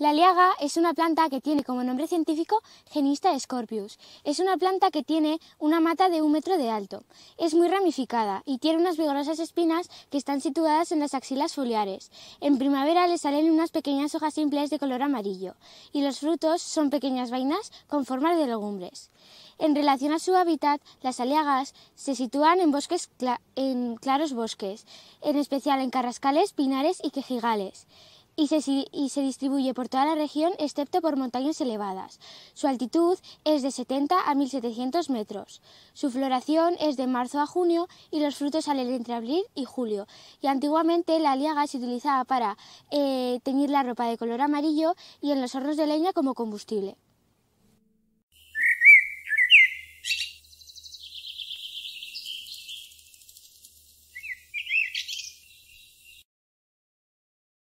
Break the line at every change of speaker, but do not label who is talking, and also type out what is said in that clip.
La aliaga es una planta que tiene como nombre científico Genista scorpius. Es una planta que tiene una mata de un metro de alto. Es muy ramificada y tiene unas vigorosas espinas que están situadas en las axilas foliares. En primavera le salen unas pequeñas hojas simples de color amarillo y los frutos son pequeñas vainas con forma de legumbres. En relación a su hábitat, las aliagas se sitúan en, bosques en claros bosques, en especial en carrascales, pinares y quejigales y se, distribuye por toda la región excepto por montañas elevadas. Su altitud es de 70 a 1700 metros. Su floración es de marzo a junio y los frutos salen entre abril y julio. Y antiguamente la liaga se utilizaba para eh, teñir la ropa de color amarillo y en los hornos de leña como combustible.